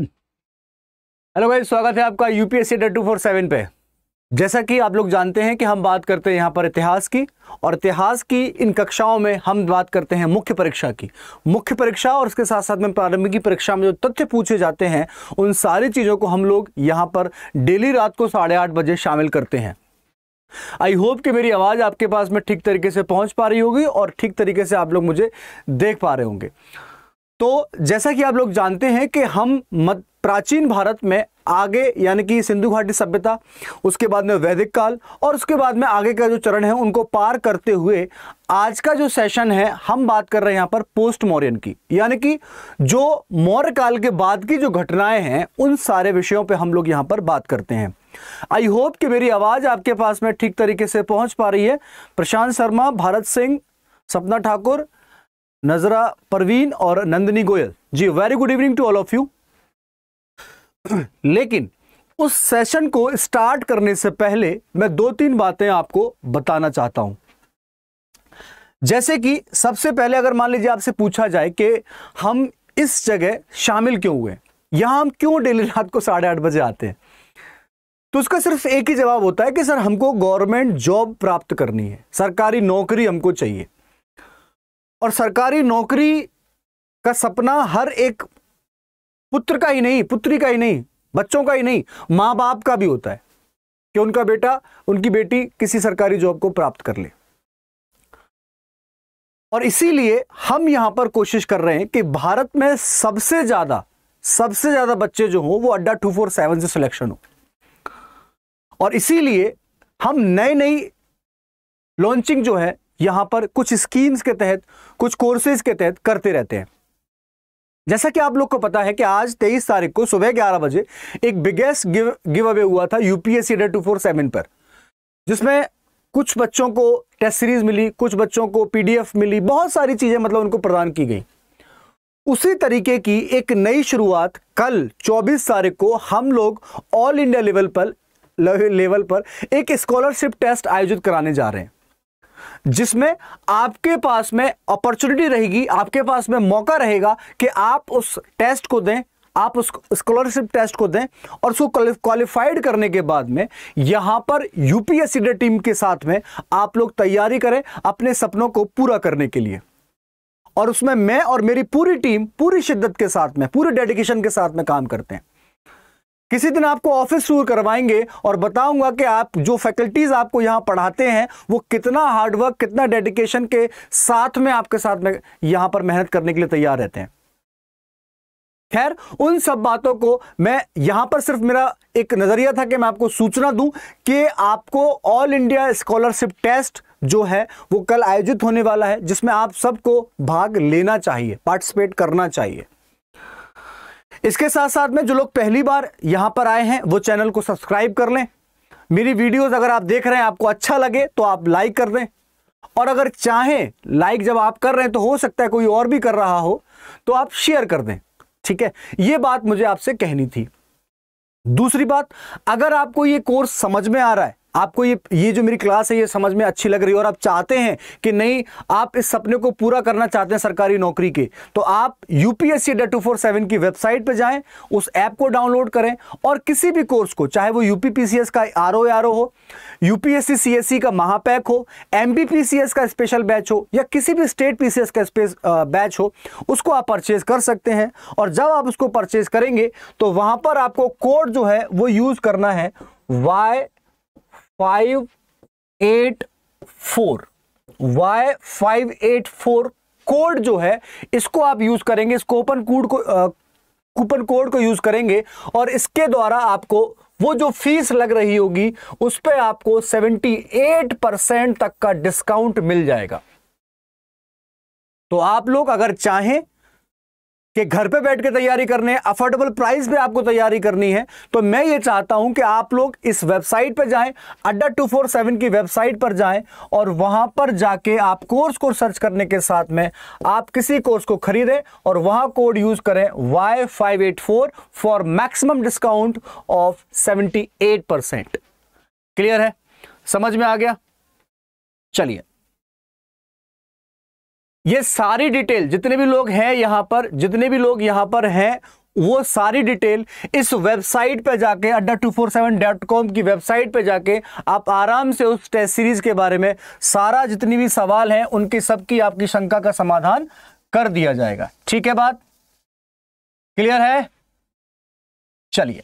Hello भाई स्वागत है आपका UPSC date two four seven पे जैसा कि आप लोग जानते हैं कि हम बात करते हैं यहाँ पर इतिहास की और इतिहास की इन कक्षाओं में हम बात करते हैं मुख्य परीक्षा की मुख्य परीक्षा और उसके साथ साथ में प्रारंभिक परीक्षा में जो तथ्य पूछे जाते हैं उन सारी चीज़ों को हम लोग यहाँ पर डेली रात को साढ़े आठ बजे शामिल करते हैं आई होप कि मेरी आवाज़ आपके पास में ठीक तरीके से पहुंच पा रही होगी और ठीक तरीके से आप लोग मुझे देख पा रहे होंगे तो जैसा कि आप लोग जानते हैं कि हम मत प्राचीन भारत में आगे यानी कि सिंधु घाटी सभ्यता उसके बाद में वैदिक काल और उसके बाद में आगे का जो चरण है उनको पार करते हुए आज का जो सेशन है हम बात कर रहे हैं यहाँ पर पोस्ट मौर्यन की यानी कि जो मौर्य काल के बाद की जो घटनाएं हैं उन सारे विषयों पे हम लोग यहाँ पर बात करते हैं आई होप कि मेरी आवाज़ आपके पास में ठीक तरीके से पहुंच पा रही है प्रशांत शर्मा भारत सिंह सपना ठाकुर नजरा परवीन और Nandini Goyal ji very good evening to all of you लेकिन उस सेशन को स्टार्ट करने से पहले मैं दो तीन बातें आपको बताना चाहता हूं जैसे कि सबसे पहले अगर मान लीजिए आपसे पूछा जाए कि हम इस जगह शामिल क्यों हुए यहां हम क्यों डेली रात को साढ़े आठ बजे आते हैं तो उसका सिर्फ एक ही जवाब होता है कि सर हमको गवर्नमेंट जॉब प्राप्त करनी है सरकारी नौकरी हमको चाहिए और सरकारी नौकरी का सपना हर एक पुत्र का ही नहीं पुत्री का ही नहीं बच्चों का ही नहीं माँ बाप का भी होता है कि उनका बेटा उनकी बेटी किसी सरकारी जॉब को प्राप्त कर ले और इसीलिए हम यहां पर कोशिश कर रहे हैं कि भारत में सबसे ज्यादा सबसे ज्यादा बच्चे जो हों वो अड्डा टू फोर सेवन से सिलेक्शन हो और इसीलिए हम नई नई लॉन्चिंग जो है यहां पर कुछ स्कीम्स के तहत कुछ कोर्सेज के तहत करते रहते हैं जैसा कि आप लोग को पता है कि आज 23 तारीख को सुबह 11 बजे एक बिगेस्ट गिव गिव अवे हुआ था UPSC day two four seven पर जिसमें कुछ बच्चों को टेस्ट सीरीज मिली कुछ बच्चों को पीडीएफ मिली बहुत सारी चीज़ें मतलब उनको प्रदान की गई उसी तरीके की एक नई शुरुआत कल 24 तारीख को हम लोग ऑल इंडिया लेवल पर लेवल पर एक स्कॉलरशिप टेस्ट आयोजित कराने जा रहे हैं जिसमें आपके पास में अपॉर्चुनिटी रहेगी आपके पास में मौका रहेगा कि आप उस टेस्ट को दें आप उस स्कॉलरशिप टेस्ट को दें और उसको क्वालिफाइड करने के बाद में यहां पर यूपीएससी टीम के साथ में आप लोग तैयारी करें अपने सपनों को पूरा करने के लिए और उसमें मैं और मेरी पूरी टीम पूरी शिद्दत के साथ में पूरे डेडिकेशन के साथ में काम करते हैं किसी दिन आपको ऑफिस टूर करवाएंगे और बताऊंगा कि आप जो फैकल्टीज़ आपको यहां पढ़ाते हैं वो कितना हार्डवर्क कितना डेडिकेशन के साथ में आपके साथ में यहां पर मेहनत करने के लिए तैयार रहते हैं खैर उन सब बातों को मैं यहां पर सिर्फ मेरा एक नज़रिया था कि मैं आपको सूचना दूं कि आपको ऑल इंडिया स्कॉलरशिप टेस्ट जो है वो कल आयोजित होने वाला है जिसमें आप सबको भाग लेना चाहिए पार्टिसिपेट करना चाहिए इसके साथ साथ में जो लोग पहली बार यहां पर आए हैं वो चैनल को सब्सक्राइब कर लें मेरी वीडियोस अगर आप देख रहे हैं आपको अच्छा लगे तो आप लाइक कर दें और अगर चाहें लाइक जब आप कर रहे हैं तो हो सकता है कोई और भी कर रहा हो तो आप शेयर कर दें ठीक है ये बात मुझे आपसे कहनी थी दूसरी बात अगर आपको ये कोर्स समझ में आ रहा है आपको ये ये जो मेरी क्लास है ये समझ में अच्छी लग रही है और आप चाहते हैं कि नहीं आप इस सपने को पूरा करना चाहते हैं सरकारी नौकरी के तो आप UPSC date two four seven की वेबसाइट पर जाएं उस ऐप को डाउनलोड करें और किसी भी कोर्स को चाहे वो यूपीपीसीएस का आर ओ आर ओ हो यूपीएससी सीएससी e का महापैक हो एस का स्पेशल बैच हो या किसी भी स्टेट एस का स्पेस बैच हो उसको आप परचेज कर सकते हैं और जब आप उसको परचेज करेंगे तो वहाँ पर आपको कोड जो है वो यूज करना है Y five eight four Y five eight four code जो है इसको आप यूज करेंगे इस कोपन कोड को कूपन कोड को यूज करेंगे और इसके द्वारा आपको वो जो फीस लग रही होगी उस पर आपको 78 परसेंट तक का डिस्काउंट मिल जाएगा तो आप लोग अगर चाहें कि घर पे बैठ के तैयारी करने है अफोर्डेबल प्राइस पे आपको तैयारी करनी है तो मैं ये चाहता हूं कि आप लोग इस वेबसाइट पर जाएं अड्डा टू फोर सेवन की वेबसाइट पर जाएं और वहां पर जाके आप कोर्स को सर्च करने के साथ में आप किसी कोर्स को खरीदें और वहां कोड यूज करें Y five eight four for maximum discount of seventy eight percent clear है समझ में आ गया चलिए ये सारी डिटेल जितने भी लोग हैं यहां पर जितने भी लोग यहां पर हैं वो सारी डिटेल इस वेबसाइट पे जाके Adda two four seven dot com की वेबसाइट पे जाके आप आराम से उस टेस्ट सीरीज के बारे में सारा जितनी भी सवाल हैं उनके सबकी आपकी शंका का समाधान कर दिया जाएगा ठीक है बात क्लियर है चलिए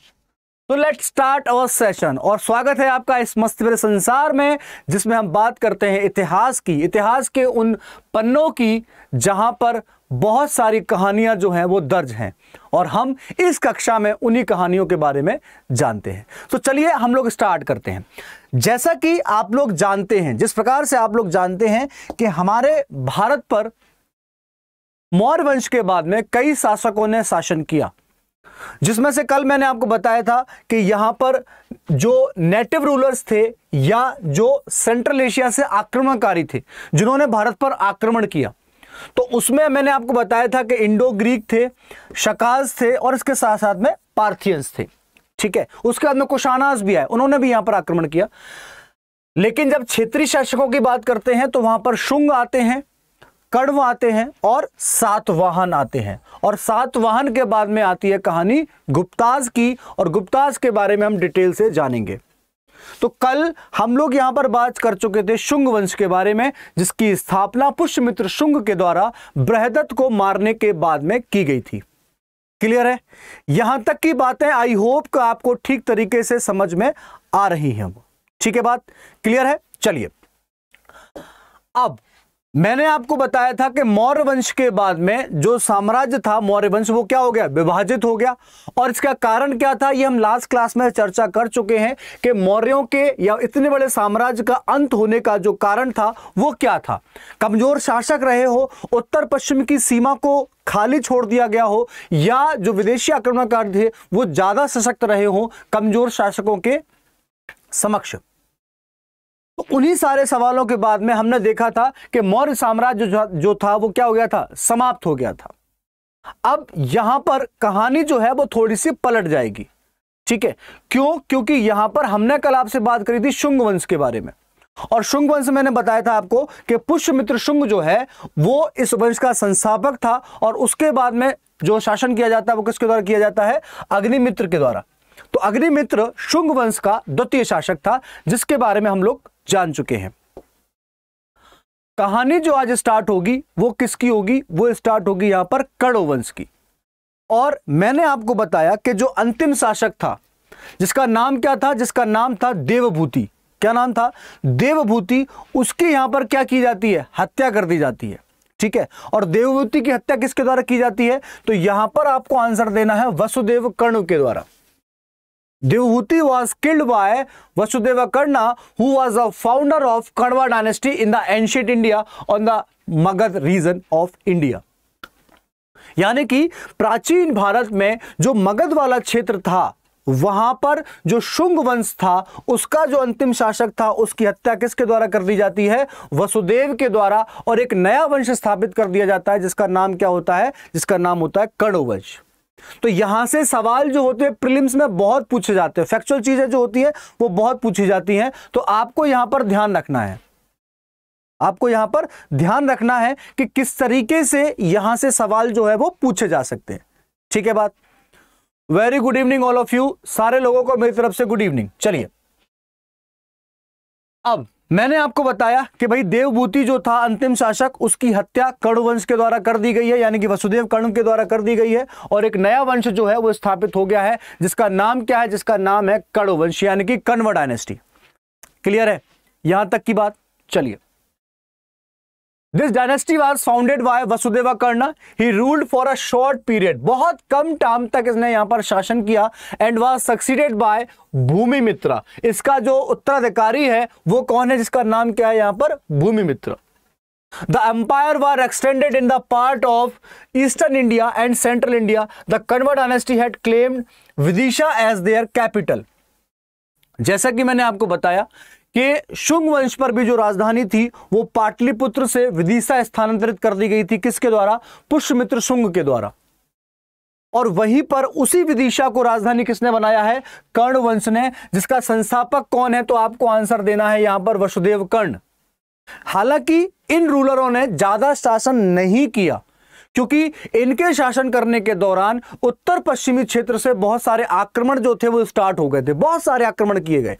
तो लेट स्टार्ट अवर सेशन और स्वागत है आपका इस मस्त भरे संसार में जिसमें हम बात करते हैं इतिहास की इतिहास के उन पन्नों की जहां पर बहुत सारी कहानियां जो हैं वो दर्ज हैं और हम इस कक्षा में उन्हीं कहानियों के बारे में जानते हैं तो चलिए हम लोग स्टार्ट करते हैं जैसा कि आप लोग जानते हैं जिस प्रकार से आप लोग जानते हैं कि हमारे भारत पर मौर्य वंश के बाद में कई शासकों ने शासन किया जिसमें से कल मैंने आपको बताया था कि यहां पर जो नेटिव रूलर्स थे या जो सेंट्रल एशिया से आक्रमणकारी थे जिन्होंने भारत पर आक्रमण किया तो उसमें मैंने आपको बताया था कि इंडो ग्रीक थे शकाज थे और इसके साथ साथ में पार्थियंस थे ठीक है उसके बाद में कुशानाज भी आए उन्होंने भी यहां पर आक्रमण किया लेकिन जब क्षेत्रीय शासकों की बात करते हैं तो वहां पर शुंग आते हैं कड़व आते हैं और सातवाहन आते हैं और सातवाहन के बाद में आती है कहानी गुप्ताज की और गुप्ताज के बारे में हम डिटेल से जानेंगे तो कल हम लोग यहां पर बात कर चुके थे शुंग वंश के बारे में जिसकी स्थापना पुष्यमित्र शुंग के द्वारा बृहदत्त को मारने के बाद में की गई थी क्लियर है यहां तक की बातें आई होप का आपको ठीक तरीके से समझ में आ रही है ठीक है बात क्लियर है चलिए अब मैंने आपको बताया था कि मौर्य वंश के बाद में जो साम्राज्य था मौर्य वंश वो क्या हो गया विभाजित हो गया और इसका कारण क्या था ये हम लास्ट क्लास में चर्चा कर चुके हैं कि मौर्यों के या इतने बड़े साम्राज्य का अंत होने का जो कारण था वो क्या था कमजोर शासक रहे हो उत्तर पश्चिम की सीमा को खाली छोड़ दिया गया हो या जो विदेशी आक्रमणकार थे वो ज़्यादा सशक्त रहे हो कमजोर शासकों के समक्ष तो उन्हीं सारे सवालों के बाद में हमने देखा था कि मौर्य साम्राज्य जो, था वो क्या हो गया था समाप्त हो गया था अब यहां पर कहानी जो है वो थोड़ी सी पलट जाएगी ठीक है क्यों क्योंकि यहां पर हमने कल आपसे बात करी थी शुंग वंश के बारे में और शुंग वंश मैंने बताया था आपको कि पुष्यमित्र शुंग जो है वो इस वंश का संस्थापक था और उसके बाद में जो शासन किया जाता है वो किसके द्वारा किया जाता है अग्निमित्र के द्वारा तो अग्निमित्र शुंग वंश का द्वितीय शासक था जिसके बारे में हम लोग जान चुके हैं कहानी जो आज स्टार्ट होगी वो किसकी होगी वो स्टार्ट होगी यहां पर कड़ो वंश की और मैंने आपको बताया कि जो अंतिम शासक था जिसका नाम क्या था जिसका नाम था देवभूति क्या नाम था देवभूति उसकी यहां पर क्या की जाती है हत्या कर दी जाती है ठीक है और देवभूति की हत्या किसके द्वारा की जाती है तो यहां पर आपको आंसर देना है वसुदेव कर्ण के द्वारा Devhuti was killed by Vasudeva Karna, who was the founder of Karwa dynasty in the ancient India on the Magad region of India. यानी कि प्राचीन भारत में जो मगध वाला क्षेत्र था वहां पर जो शुंग वंश था उसका जो अंतिम शासक था उसकी हत्या किसके द्वारा कर दी जाती है वसुदेव के द्वारा और एक नया वंश स्थापित कर दिया जाता है जिसका नाम क्या होता है जिसका नाम होता है कर्णवंश तो यहां से सवाल जो होते हैं प्रिलिम्स में बहुत पूछे जाते हैं फैक्चुअल चीजें जो होती है वो बहुत पूछी जाती हैं तो आपको यहां पर ध्यान रखना है आपको यहां पर ध्यान रखना है कि किस तरीके से यहां से सवाल जो है वो पूछे जा सकते हैं ठीक है बात very good evening all of you सारे लोगों को मेरी तरफ से गुड इवनिंग चलिए अब मैंने आपको बताया कि भाई देवभूति जो था अंतिम शासक उसकी हत्या कर्ण वंश के द्वारा कर दी गई है यानी कि वसुदेव कर्ण के द्वारा कर दी गई है और एक नया वंश जो है वो स्थापित हो गया है जिसका नाम क्या है जिसका नाम है कर्ण वंश यानी कि कन्व डायनेस्टी क्लियर है यहां तक की बात चलिए this dynasty was founded by Vasudeva Karna he ruled for a short period बहुत कम टाइम तक इसने यहां पर शासन किया and was succeeded by Bhumi Mitra इसका जो उत्तराधिकारी है वो कौन है जिसका नाम क्या है यहां पर भूमि मित्र The empire was extended in the part of eastern India and central India. The Kanwa dynasty had claimed Vidisha as their capital. जैसा कि मैंने आपको बताया कि शुंग वंश पर भी जो राजधानी थी वो पाटलिपुत्र से विदिशा स्थानांतरित कर दी गई थी किसके द्वारा पुष्यमित्र शुंग के द्वारा और वहीं पर उसी विदिशा को राजधानी किसने बनाया है कर्ण वंश ने जिसका संस्थापक कौन है तो आपको आंसर देना है यहां पर वसुदेव कर्ण हालांकि इन रूलरों ने ज्यादा शासन नहीं किया क्योंकि इनके शासन करने के दौरान उत्तर पश्चिमी क्षेत्र से बहुत सारे आक्रमण जो थे वो स्टार्ट हो गए थे बहुत सारे आक्रमण किए गए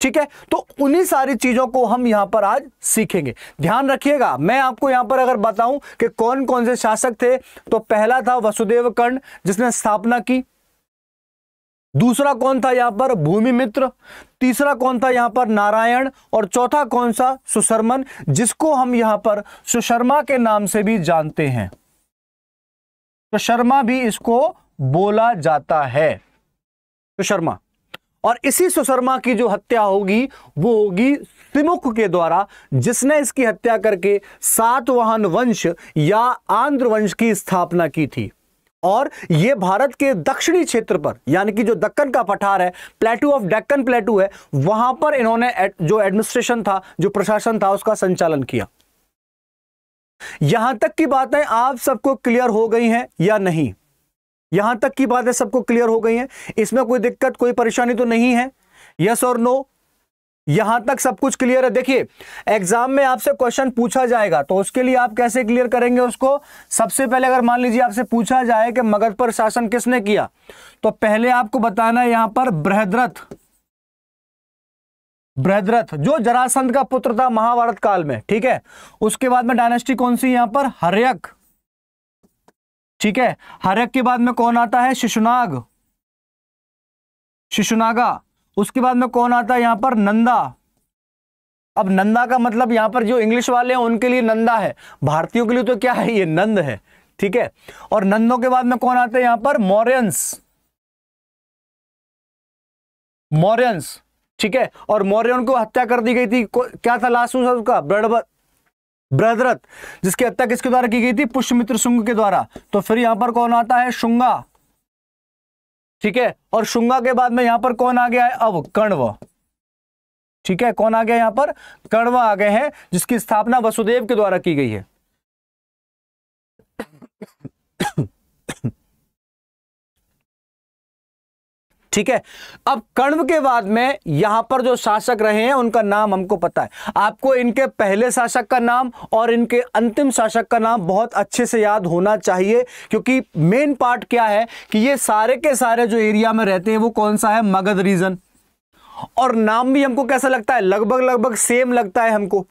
ठीक है तो उन्हीं सारी चीजों को हम यहां पर आज सीखेंगे ध्यान रखिएगा मैं आपको यहां पर अगर बताऊं कि कौन कौन से शासक थे तो पहला था वसुदेव कर्ण जिसने स्थापना की दूसरा कौन था यहां पर भूमि मित्र तीसरा कौन था यहां पर नारायण और चौथा कौन सा सुशर्मन जिसको हम यहां पर सुशर्मा के नाम से भी जानते हैं तो शर्मा भी इसको बोला जाता है तो और इसी सुशर्मा की जो हत्या होगी वो होगी सिमुख के द्वारा जिसने इसकी हत्या करके सातवाहन वंश या आंध्र वंश की स्थापना की थी और ये भारत के दक्षिणी क्षेत्र पर यानी कि जो दक्कन का पठार है प्लेटू ऑफ डेक्कन प्लेटू है वहां पर इन्होंने जो एडमिनिस्ट्रेशन था जो प्रशासन था उसका संचालन किया यहां तक की बातें आप सबको क्लियर हो गई हैं या नहीं यहां तक की बातें सबको क्लियर हो गई हैं इसमें कोई दिक्कत कोई परेशानी तो नहीं है यस और नो यहां तक सब कुछ क्लियर है देखिए एग्जाम में आपसे क्वेश्चन पूछा जाएगा तो उसके लिए आप कैसे क्लियर करेंगे उसको सबसे पहले अगर मान लीजिए आपसे पूछा जाए कि मगध पर शासन किसने किया तो पहले आपको बताना है यहां पर बृहद्रथ बृहद्रथ जो जरासंध का पुत्र था महाभारत काल में ठीक है उसके बाद में डायनेस्टी कौन सी यहां पर हरयक ठीक है हरक के बाद में कौन आता है शिशुनाग शिशुनागा उसके बाद में कौन आता है यहां पर नंदा अब नंदा का मतलब यहां पर जो इंग्लिश वाले हैं उनके लिए नंदा है भारतीयों के लिए तो क्या है ये नंद है ठीक है और नंदों के बाद में कौन आते हैं यहां पर मौर्यंस मौर्यंस ठीक है और मौर्य को हत्या कर दी गई थी क्या था लास्ट उसका ब्लड बृहद्रथ जिसकी हत्या किसके द्वारा की गई थी पुष्यमित्र शुंग के द्वारा तो फिर यहां पर कौन आता है शुंगा ठीक है और शुंगा के बाद में यहां पर कौन आ गया है अब कण्व ठीक है कौन आ गया यहां पर कण्व आ गए हैं जिसकी स्थापना वसुदेव के द्वारा की गई है ठीक है अब कण्व के बाद में यहां पर जो शासक रहे हैं उनका नाम हमको पता है आपको इनके पहले शासक का नाम और इनके अंतिम शासक का नाम बहुत अच्छे से याद होना चाहिए क्योंकि मेन पार्ट क्या है कि ये सारे के सारे जो एरिया में रहते हैं वो कौन सा है मगध रीजन और नाम भी हमको कैसा लगता है लगभग लगभग सेम लगता है हमको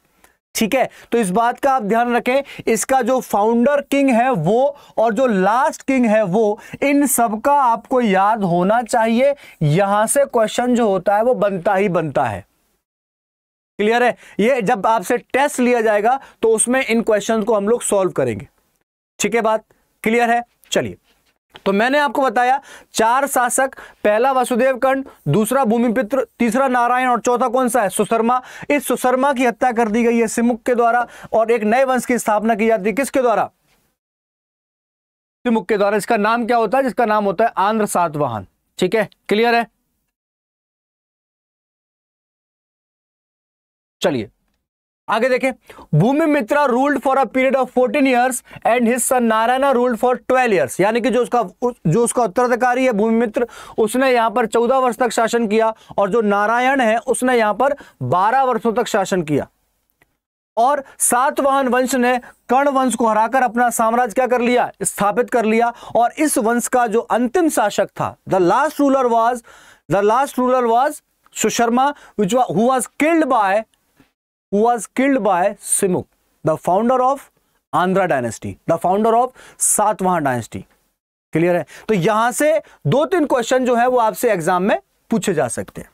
ठीक है तो इस बात का आप ध्यान रखें इसका जो फाउंडर किंग है वो और जो लास्ट किंग है वो इन सब का आपको याद होना चाहिए यहां से क्वेश्चन जो होता है वो बनता ही बनता है क्लियर है ये जब आपसे टेस्ट लिया जाएगा तो उसमें इन क्वेश्चन को हम लोग सॉल्व करेंगे ठीक है बात क्लियर है चलिए तो मैंने आपको बताया चार शासक पहला वसुदेव कंड दूसरा भूमिपित्र तीसरा नारायण और चौथा कौन सा है सुशर्मा इस सुशर्मा की हत्या कर दी गई है सिमुख के द्वारा और एक नए वंश की स्थापना की जाती है किसके द्वारा सिमुख के द्वारा इसका नाम क्या होता है जिसका नाम होता है आंध्र सातवाहन ठीक है क्लियर है चलिए आगे देखें Bhumi Mitra ruled for a period of 14 years and his son Narayana ruled for 12 years यानी कि जो उसका जो उसका उत्तराधिकारी है भूमि मित्र उसने यहाँ पर 14 वर्ष तक शासन किया और जो नारायण है उसने यहाँ पर 12 वर्षों तक शासन किया और सातवाहन वंश ने कर्ण वंश को हराकर अपना साम्राज्य क्या कर लिया स्थापित कर लिया और इस वंश का जो अंतिम शासक था the last ruler was the last ruler was Susharma which who killed by who was killed by Simuk, the founder of Andhra dynasty, the founder of Satwahan dynasty. Clear है तो यहां से दो तीन क्वेश्चन जो है वो आपसे एग्जाम में पूछे जा सकते हैं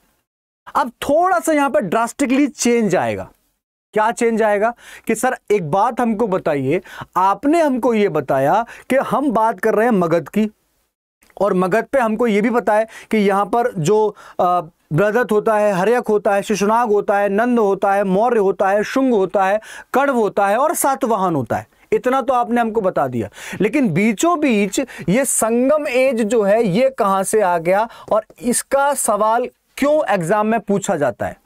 अब थोड़ा सा यहां पर ड्रास्टिकली चेंज आएगा क्या चेंज आएगा कि सर एक बात हमको बताइए आपने हमको ये बताया कि हम बात कर रहे हैं मगध की और मगध पे हमको ये भी बताया कि यहां पर जो ब्रदत्त होता है हरयक होता है शिशुनाग होता है नंद होता है मौर्य होता है शुंग होता है कड़व होता है और सातवाहन होता है इतना तो आपने हमको बता दिया लेकिन बीचों बीच ये संगम एज जो है ये कहां से आ गया और इसका सवाल क्यों एग्जाम में पूछा जाता है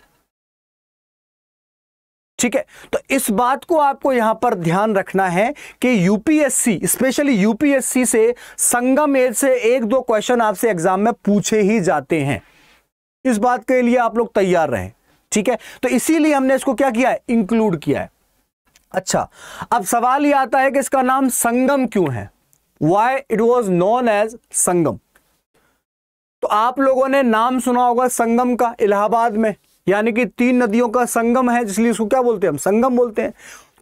ठीक है तो इस बात को आपको यहां पर ध्यान रखना है कि यूपीएससी स्पेशली यूपीएससी से संगम एज से एक दो क्वेश्चन आपसे एग्जाम में पूछे ही जाते हैं इस बात के लिए आप लोग तैयार रहें ठीक है तो इसीलिए हमने इसको क्या किया है इंक्लूड किया है अच्छा अब सवाल यह आता है कि इसका नाम संगम क्यों है why it was known as Sangam तो आप लोगों ने नाम सुना होगा संगम का इलाहाबाद में यानी कि तीन नदियों का संगम है इसलिए इसको क्या बोलते हैं हम संगम बोलते हैं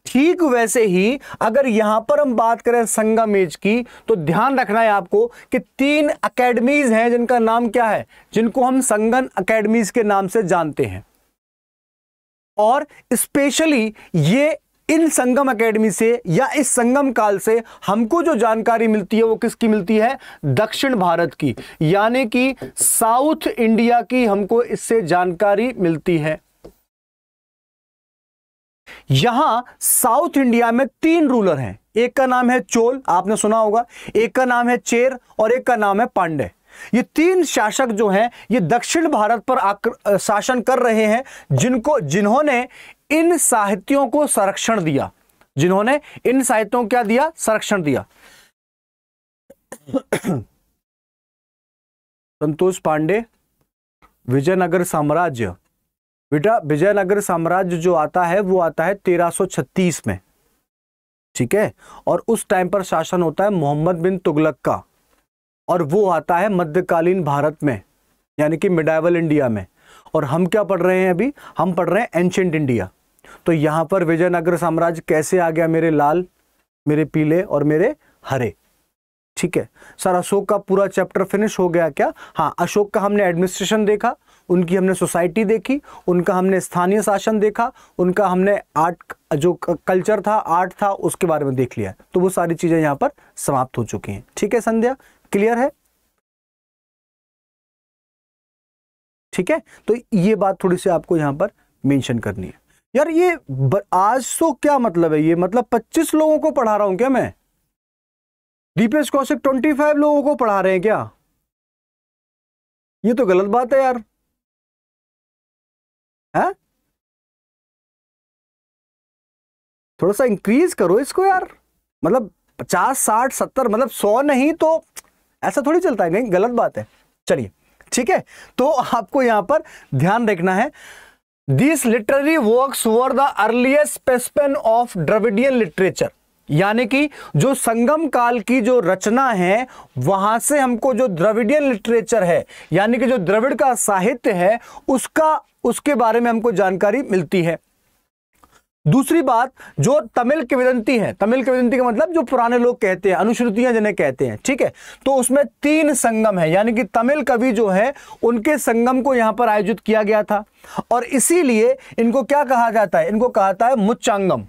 ठीक वैसे ही अगर यहां पर हम बात करें संगम एज की तो ध्यान रखना है आपको कि तीन अकेडमीज हैं जिनका नाम क्या है जिनको हम संगन अकेडमीज के नाम से जानते हैं और स्पेशली ये इन संगम अकेडमी से या इस संगम काल से हमको जो जानकारी मिलती है वो किसकी मिलती है दक्षिण भारत की यानी कि साउथ इंडिया की हमको इससे जानकारी मिलती है यहां साउथ इंडिया में तीन रूलर हैं एक का नाम है चोल आपने सुना होगा एक का नाम है चेर और एक का नाम है पांडे ये तीन शासक जो हैं ये दक्षिण भारत पर शासन कर रहे हैं जिनको जिन्होंने इन साहित्यों को संरक्षण दिया जिन्होंने इन साहित्यों को क्या दिया संरक्षण दिया संतोष पांडे विजयनगर साम्राज्य बेटा विजयनगर साम्राज्य जो आता है वो आता है 1336 में ठीक है और उस टाइम पर शासन होता है मोहम्मद बिन तुगलक का और वो आता है मध्यकालीन भारत में यानी कि मिडाइवल इंडिया में और हम क्या पढ़ रहे हैं अभी हम पढ़ रहे हैं एंशेंट इंडिया तो यहां पर विजयनगर साम्राज्य कैसे आ गया मेरे लाल मेरे पीले और मेरे हरे ठीक है सर अशोक का पूरा चैप्टर फिनिश हो गया क्या हाँ अशोक का हमने एडमिनिस्ट्रेशन देखा उनकी हमने सोसाइटी देखी उनका हमने स्थानीय शासन देखा उनका हमने आर्ट जो कल्चर था आर्ट था उसके बारे में देख लिया तो वो सारी चीज़ें यहाँ पर समाप्त हो चुकी हैं ठीक है संध्या क्लियर है ठीक है तो ये बात थोड़ी सी आपको यहाँ पर मेंशन करनी है यार ये आज तो क्या मतलब है ये मतलब 25 लोगों को पढ़ा रहा हूं क्या मैं दीपेश कौशिक 25 लोगों को पढ़ा रहे हैं क्या ये तो गलत बात है यार है थोड़ा सा इंक्रीज करो इसको यार मतलब पचास साठ सत्तर मतलब सौ नहीं तो ऐसा थोड़ी चलता है नहीं गलत बात है चलिए ठीक है तो आपको यहां पर ध्यान रखना है this literary works were the earliest specimen of Dravidian literature यानी कि जो संगम काल की जो रचना है वहां से हमको जो द्रविडियन लिटरेचर है यानी कि जो द्रविड़ का साहित्य है उसका उसके बारे में हमको जानकारी मिलती है दूसरी बात जो तमिल किवदंती है तमिल किवदंती का मतलब जो पुराने लोग कहते हैं अनुश्रुतियां जिन्हें कहते हैं ठीक है तो उसमें तीन संगम है यानी कि तमिल कवि जो है उनके संगम को यहां पर आयोजित किया गया था और इसीलिए इनको क्या कहा जाता है इनको कहा जाता है मुच्छांगम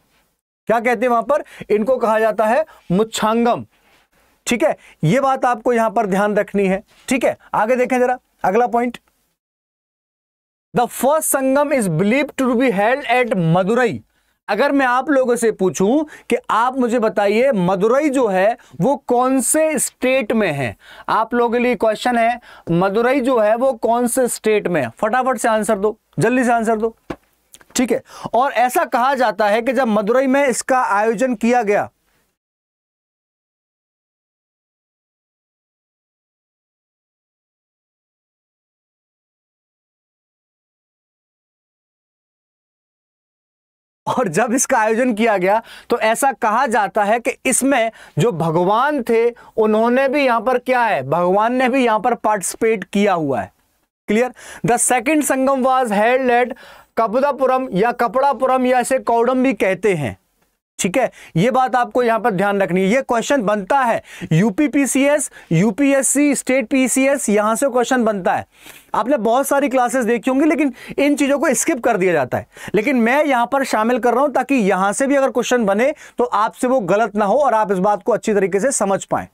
क्या कहते हैं वहां पर इनको कहा जाता है मुच्छांगम ठीक है ये बात आपको यहां पर ध्यान रखनी है ठीक है आगे देखें जरा अगला point the first Sangam is believe to be held at Madurai अगर मैं आप लोगों से पूछूं कि आप मुझे बताइए मदुरई जो है वो कौन से स्टेट में है आप लोगों के लिए क्वेश्चन है मदुरई जो है वो कौन से स्टेट में है फटाफट से आंसर दो जल्दी से आंसर दो ठीक है और ऐसा कहा जाता है कि जब मदुरई में इसका आयोजन किया गया और जब इसका आयोजन किया गया तो ऐसा कहा जाता है कि इसमें जो भगवान थे उन्होंने भी यहां पर क्या है भगवान ने भी यहां पर पार्टिसिपेट किया हुआ है clear the second Sangam was held at Kapadapuram या कपड़ापुरम या इसे कौडम भी कहते हैं ठीक है ये बात आपको यहां पर ध्यान रखनी है ये क्वेश्चन बनता है UP PCS UPSC state PCS यहां से क्वेश्चन बनता है आपने बहुत सारी क्लासेस देखी होंगी लेकिन इन चीज़ों को स्किप कर दिया जाता है लेकिन मैं यहां पर शामिल कर रहा हूं ताकि यहां से भी अगर क्वेश्चन बने तो आपसे वो गलत ना हो और आप इस बात को अच्छी तरीके से समझ पाए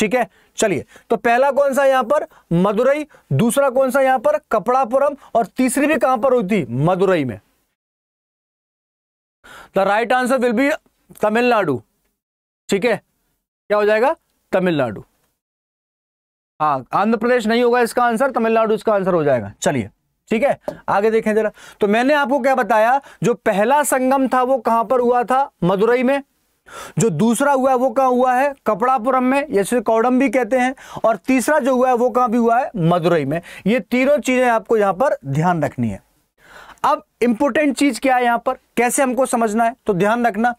ठीक है चलिए तो पहला कौन सा यहां पर मदुरई दूसरा कौन सा यहां पर कपड़ापुरम और तीसरी भी कहां पर हुई थी मदुरई में the right answer will be Tamil Nadu ठीक है क्या हो जाएगा तमिलनाडु हाँ आंध्र प्रदेश नहीं होगा इसका आंसर तमिलनाडु इसका आंसर हो जाएगा चलिए ठीक है आगे देखें जरा तो मैंने आपको क्या बताया जो पहला संगम था वो कहां पर हुआ था मदुरई में जो दूसरा हुआ वो कहां हुआ है कपड़ापुरम में जैसे कौडम भी कहते हैं और तीसरा जो हुआ है वो कहां भी हुआ है मदुरई में ये तीनों चीज़ें आपको यहां पर ध्यान रखनी है अब इंपोर्टेंट चीज क्या है यहां पर कैसे हमको समझना है तो ध्यान रखना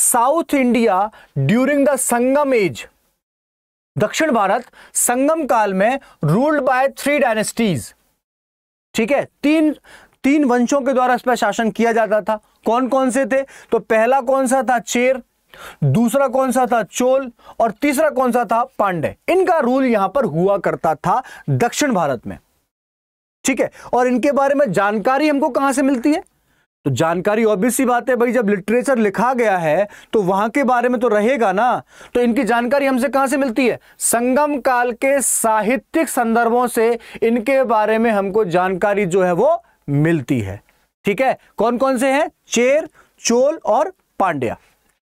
south India during the Sangam age दक्षिण भारत संगम काल में रूल्ड बाय थ्री डायनेस्टीज ठीक है तीन तीन वंशों के द्वारा इस पर शासन किया जाता था कौन कौन से थे तो पहला कौन सा था चेर दूसरा कौन सा था चोल और तीसरा कौन सा था पांडे इनका रूल यहां पर हुआ करता था दक्षिण भारत में ठीक है और इनके बारे में जानकारी हमको कहां से मिलती है तो जानकारी ऑब्वियस सी बात है भाई जब लिटरेचर लिखा गया है तो वहां के बारे में तो रहेगा ना तो इनकी जानकारी हमसे कहां से मिलती है संगम काल के साहित्यिक संदर्भों से इनके बारे में हमको जानकारी जो है वो मिलती है ठीक है कौन कौन से हैं चेर चोल और पांड्या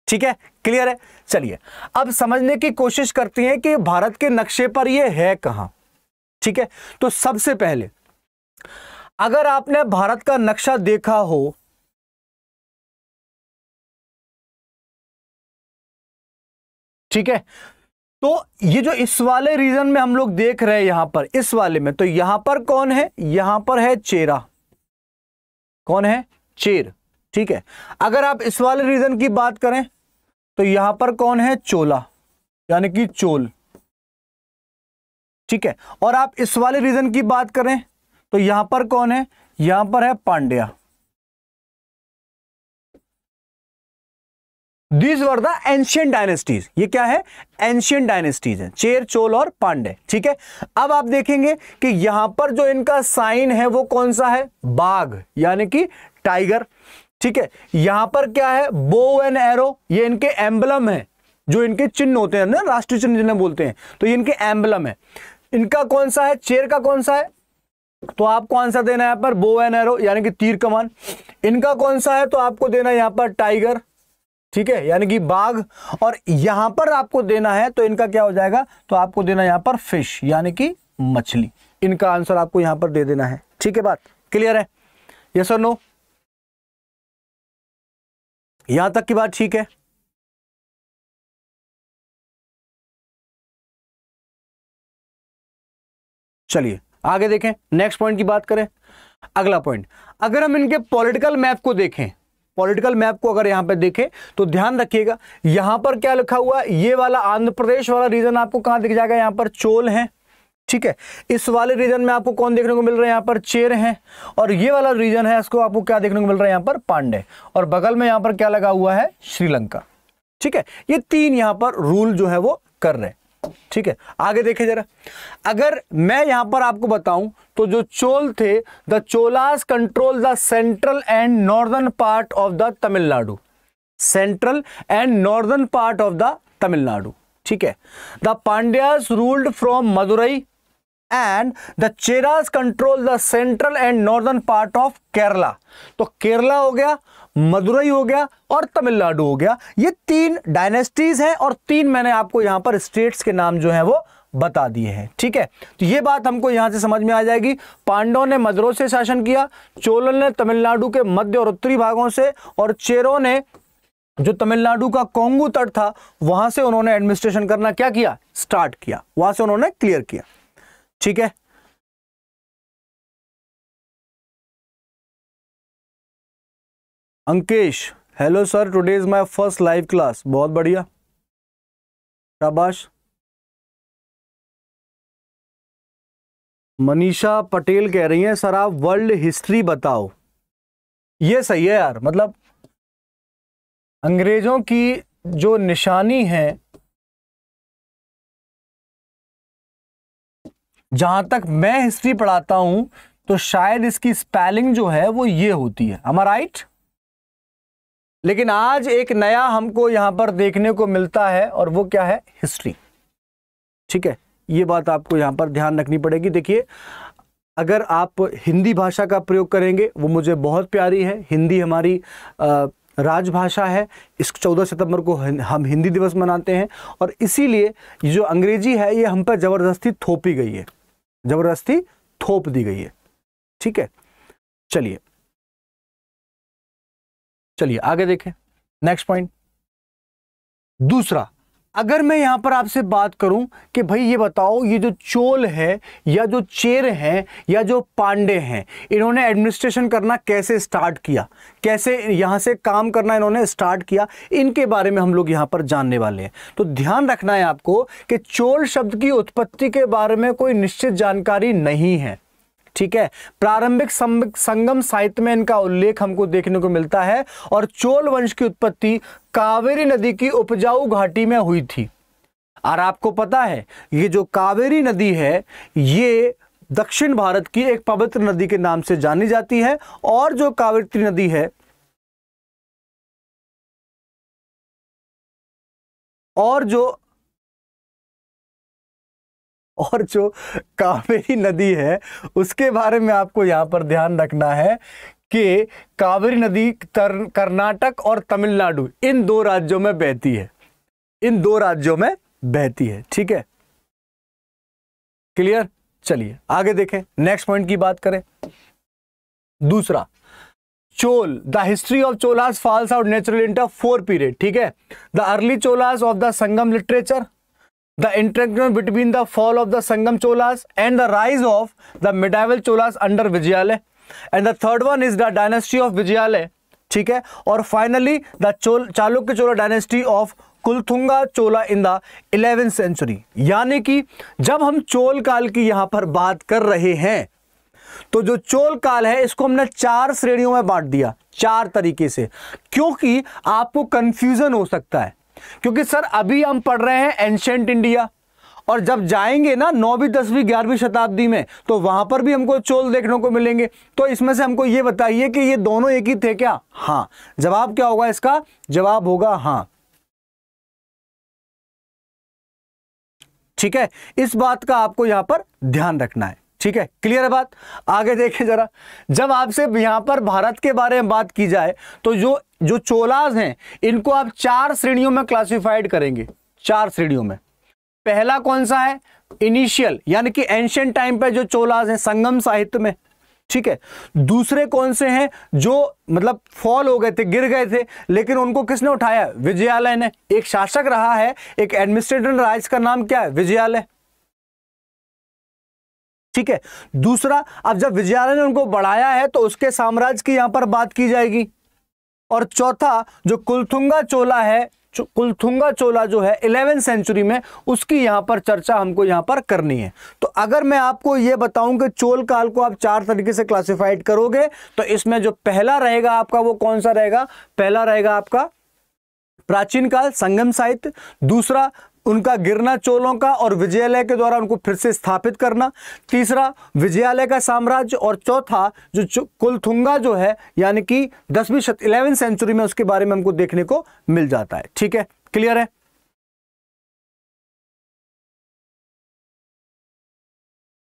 ठीक है क्लियर है चलिए अब समझने की कोशिश करती है कि भारत के नक्शे पर यह है कहां ठीक है तो सबसे पहले अगर आपने भारत का नक्शा देखा हो ठीक है तो ये जो इस वाले रीजन में हम लोग देख रहे हैं यहां पर इस वाले में तो यहां पर कौन है यहां पर है चेरा कौन है चेर ठीक है अगर आप इस वाले रीजन की बात करें तो यहां पर कौन है चोला यानी कि चोल ठीक है और आप इस वाले रीजन की बात करें तो यहां पर कौन है यहां पर है Pandya these were the ancient dynasties ये क्या है एंशियंट डायनेस्टीज है चेर चोल और पांडे ठीक है अब आप देखेंगे कि यहां पर जो इनका साइन है वो कौन सा है बाघ यानी कि टाइगर ठीक है यहां पर क्या है बो एंड एरो ये इनके एम्बलम है जो इनके चिन्ह होते हैं ना राष्ट्रीय चिन्ह जिन्हें बोलते हैं तो ये इनके एम्बलम है इनका कौन सा है चेयर का कौन सा है तो आपको आंसर देना है पर बो एन एरो यानी कि तीर कमान इनका कौन सा है तो आपको देना है यहां पर टाइगर ठीक है यानी कि बाघ और यहां पर आपको देना है तो इनका क्या हो जाएगा तो आपको देना यहां पर फिश यानी कि मछली इनका आंसर आपको यहां पर दे देना है ठीक है बात क्लियर है यस सर नो यहां तक की बात ठीक है चलिए आगे देखें नेक्स्ट पॉइंट की बात करें अगला पॉइंट अगर हम इनके पॉलिटिकल मैप को देखें पॉलिटिकल मैप को अगर यहां पर देखें तो ध्यान रखिएगा यहां पर क्या लिखा हुआ ये वाला आंध्र प्रदेश वाला रीजन आपको कहां दिख जाएगा यहां पर चोल है ठीक है इस वाले रीजन में आपको कौन देखने को मिल रहा है यहाँ पर चेर हैं और ये वाला रीजन है इसको आपको क्या देखने को मिल रहा है यहाँ पर पांडे और बगल में यहाँ पर क्या लगा हुआ है श्रीलंका ठीक है ये तीन यहाँ पर रूल जो है वो कर रहे हैं ठीक है आगे देखे जरा अगर मैं यहां पर आपको बताऊं तो जो चोल थे the Cholas control the central and northern part of the Tamil Nadu central and northern part of the Tamil Nadu ठीक है the Pandyas ruled from Madurai and the Cheras control the central and northern part of Kerala तो केरला हो गया मदुरई हो गया और तमिलनाडु हो गया ये तीन डायनेस्टीज हैं और तीन मैंने आपको यहां पर स्टेट्स के नाम जो है वो बता दिए हैं ठीक है तो ये बात हमको यहां से समझ में आ जाएगी पांडवों ने मदुरों से शासन किया चोलन ने तमिलनाडु के मध्य और उत्तरी भागों से और चेरों ने जो तमिलनाडु का कोंगू तट था वहां से उन्होंने एडमिनिस्ट्रेशन करना क्या किया स्टार्ट किया वहां से उन्होंने क्लियर किया ठीक है Ankesh hello sir today is my first live class बहुत बढ़िया शाबाश मनीषा पटेल कह रही हैं सर आप वर्ल्ड हिस्ट्री बताओ ये सही है यार मतलब अंग्रेज़ों की जो निशानी है जहां तक मैं हिस्ट्री पढ़ाता हूं तो शायद इसकी स्पेलिंग जो है वो ये होती है हमारा राइट लेकिन आज एक नया हमको यहां पर देखने को मिलता है और वो क्या है हिस्ट्री ठीक है ये बात आपको यहां पर ध्यान रखनी पड़ेगी देखिए अगर आप हिंदी भाषा का प्रयोग करेंगे वो मुझे बहुत प्यारी है हिंदी हमारी राजभाषा है इस 14 सितंबर को हम हिंदी दिवस मनाते हैं और इसीलिए जो अंग्रेजी है ये हम पर ज़बरदस्ती थोपी गई है ज़बरदस्ती थोप दी गई है ठीक है चलिए चलिए आगे देखें नेक्स्ट पॉइंट दूसरा अगर मैं यहां पर आपसे बात करूं कि भाई ये बताओ ये जो चोल है या जो चेर है या जो पांडे हैं इन्होंने एडमिनिस्ट्रेशन करना कैसे स्टार्ट किया कैसे यहां से काम करना इन्होंने स्टार्ट किया इनके बारे में हम लोग यहां पर जानने वाले हैं तो ध्यान रखना है आपको कि चोल शब्द की उत्पत्ति के बारे में कोई निश्चित जानकारी नहीं है ठीक है प्रारंभिक संगम साहित्य में इनका उल्लेख हमको देखने को मिलता है और चोल वंश की उत्पत्ति कावेरी नदी की उपजाऊ घाटी में हुई थी और आपको पता है ये जो कावेरी नदी है ये दक्षिण भारत की एक पवित्र नदी के नाम से जानी जाती है और जो कावेरी नदी है और जो और जो कावेरी नदी है उसके बारे में आपको यहाँ पर ध्यान रखना है कि कावेरी नदी कर्नाटक और तमिलनाडु इन दो राज्यों में बहती है इन दो राज्यों में बहती है ठीक है क्लियर चलिए आगे देखें नेक्स्ट पॉइंट की बात करें दूसरा Chola the history of Cholas falls out natural into four period ठीक है the early Cholas of the Sangam literature the interaction between the fall of the Sangam Cholas and the rise of the medieval Cholas under Vijayalaya and the third one is the dynasty of Vijayalaya ठीक है और finally the Chola Chalukya Chola dynasty of Kulathunga Chola in the eleventh century यानी कि जब हम चोल काल की यहां पर बात कर रहे हैं तो जो चोल काल है इसको हमने चार श्रेणियों में बांट दिया चार तरीके से क्योंकि आपको कंफ्यूजन हो सकता है क्योंकि सर अभी हम पढ़ रहे हैं एंशेंट इंडिया और जब जाएंगे ना नौवीं दसवीं ग्यारहवीं शताब्दी में तो वहां पर भी हमको चोल देखने को मिलेंगे तो इसमें से हमको ये बताइए कि ये दोनों एक ही थे क्या हाँ जवाब क्या होगा इसका जवाब होगा हाँ ठीक है इस बात का आपको यहां पर ध्यान रखना है ठीक है क्लियर है बात आगे देखें जरा जब आपसे यहां पर भारत के बारे में बात की जाए तो जो जो चोलाज हैं इनको आप चार श्रेणियों में क्लासिफाइड करेंगे चार श्रेणियों में पहला कौन सा है इनिशियल यानी कि एंशियंट टाइम पे जो चोलाज हैं संगम साहित्य में ठीक है दूसरे कौन से हैं जो मतलब फॉल हो गए थे गिर गए थे लेकिन उनको किसने उठाया विजयालय ने एक शासक रहा है एक एडमिनिस्ट्रेटर रहा का इसका नाम क्या है विजयालय ठीक है दूसरा अब जब विजयालय ने उनको बढ़ाया है तो उसके साम्राज्य की यहां पर बात की जाएगी और चौथा जो कुलथुंगा चोला है कुलथुंगा चोला जो है इलेवेंथ सेंचुरी में उसकी यहां पर चर्चा हमको यहां पर करनी है तो अगर मैं आपको यह बताऊं कि चोल काल को आप चार तरीके से क्लासिफाइड करोगे तो इसमें जो पहला रहेगा आपका वो कौन सा रहेगा पहला रहेगा आपका प्राचीन काल संगम साहित्य दूसरा उनका गिरना चोलों का और विजयालय के द्वारा उनको फिर से स्थापित करना तीसरा विजयालय का साम्राज्य और चौथा जो कुलथुंगा जो है यानी कि दसवीं शत इलेवन सेंचुरी में उसके बारे में हमको देखने को मिल जाता है ठीक है क्लियर है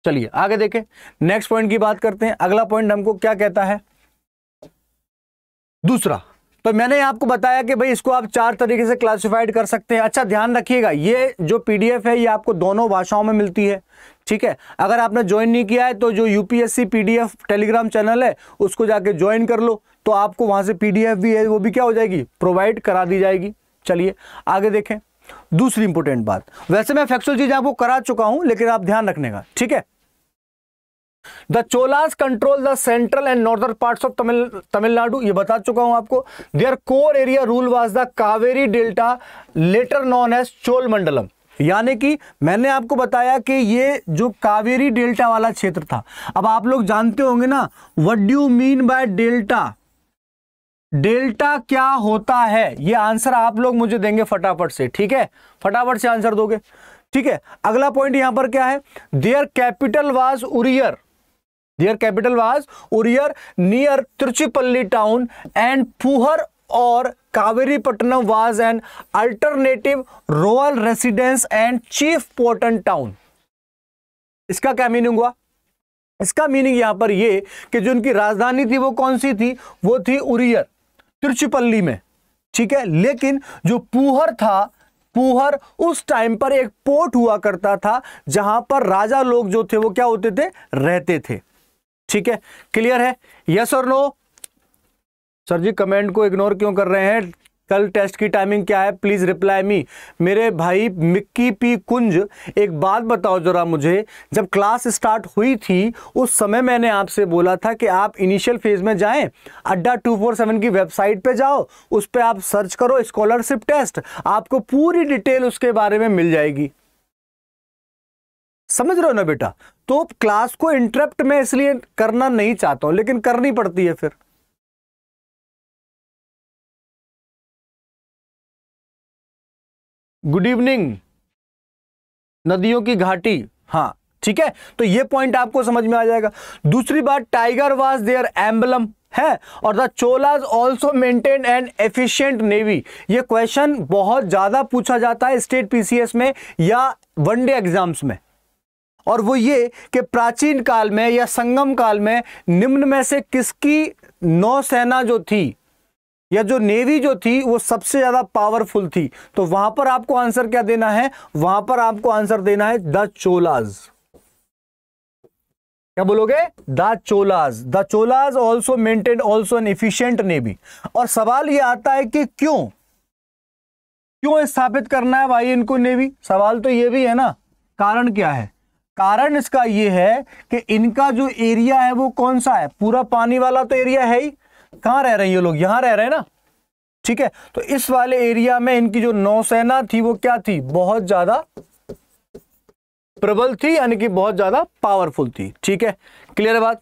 चलिए आगे देखें नेक्स्ट पॉइंट की बात करते हैं अगला पॉइंट हमको क्या कहता है दूसरा तो मैंने आपको बताया कि भाई इसको आप चार तरीके से क्लासिफाइड कर सकते हैं अच्छा ध्यान रखिएगा ये जो पीडीएफ है ये आपको दोनों भाषाओं में मिलती है ठीक है अगर आपने ज्वाइन नहीं किया है तो जो यूपीएससी पीडीएफ टेलीग्राम चैनल है उसको जाके ज्वाइन कर लो तो आपको वहां से पीडीएफ भी है वो भी क्या हो जाएगी प्रोवाइड करा दी जाएगी चलिए आगे देखें दूसरी इंपॉर्टेंट बात वैसे मैं फैक्चुअल चीज़ आपको करा चुका हूं लेकिन आप ध्यान रखने का ठीक है the Cholas control the central and northern parts of Tamil Tamil Nadu ये बता चुका हूं आपको their core area rule was the Kaveri delta later known as Chola Mandalam यानी कि मैंने आपको बताया कि ये जो कावेरी डेल्टा वाला क्षेत्र था अब आप लोग जानते होंगे ना what do mean by delta delta क्या होता है ये आंसर आप लोग मुझे देंगे फटाफट से ठीक है फटाफट से आंसर दोगे ठीक है अगला पॉइंट यहां पर क्या है their capital was Uraiyur Their capital was Uriyar near Tiruchirappalli town and Puhar or Kaveripatnam was an alternative royal residence and chief portent town. इसका क्या मीनिंग हुआ इसका मीनिंग यहाँ पर ये कि जो उनकी राजधानी थी वो कौन सी थी वो थी उरियर तिरुचिपल्ली में ठीक है लेकिन जो पूहर था पूहर उस टाइम पर एक पोर्ट हुआ करता था जहां पर राजा लोग जो थे वो क्या होते थे रहते थे ठीक है क्लियर है यस और नो सर जी कमेंट को इग्नोर क्यों कर रहे हैं कल टेस्ट की टाइमिंग क्या है प्लीज़ रिप्लाई मी मेरे भाई मिक्की पी कुंज एक बात बताओ जरा मुझे जब क्लास स्टार्ट हुई थी उस समय मैंने आपसे बोला था कि आप इनिशियल फेज़ में जाएं अड्डा 247 की वेबसाइट पे जाओ उस पर आप सर्च करो स्कॉलरशिप टेस्ट आपको पूरी डिटेल उसके बारे में मिल जाएगी समझ रहे हो ना बेटा तो क्लास को इंटरप्ट में इसलिए करना नहीं चाहता हूं लेकिन करनी पड़ती है फिर गुड इवनिंग नदियों की घाटी हाँ ठीक है तो ये पॉइंट आपको समझ में आ जाएगा दूसरी बात टाइगर वाज देयर एम्बलम है और the Cholas also maintain an efficient navy ये क्वेश्चन बहुत ज़्यादा पूछा जाता है स्टेट पीसीएस में या वनडे एग्जाम्स में और वो ये कि प्राचीन काल में या संगम काल में निम्न में से किसकी नौसेना जो थी या जो नेवी जो थी वो सबसे ज़्यादा पावरफुल थी तो वहां पर आपको आंसर क्या देना है वहां पर आपको आंसर देना है द चोलाज क्या बोलोगे the Cholas the Cholas also maintain also an efficient navy और सवाल ये आता है कि क्यों क्यों स्थापित करना है भाई इनको नेवी सवाल तो ये भी है ना कारण क्या है कारण इसका ये है कि इनका जो एरिया है वो कौन सा है पूरा पानी वाला तो एरिया है ही कहां रह रहे हैं ये लोग यहां रह रहे हैं ना ठीक है तो इस वाले एरिया में इनकी जो नौसेना थी वो क्या थी बहुत ज्यादा प्रबल थी यानी कि बहुत ज्यादा पावरफुल थी ठीक है क्लियर है बात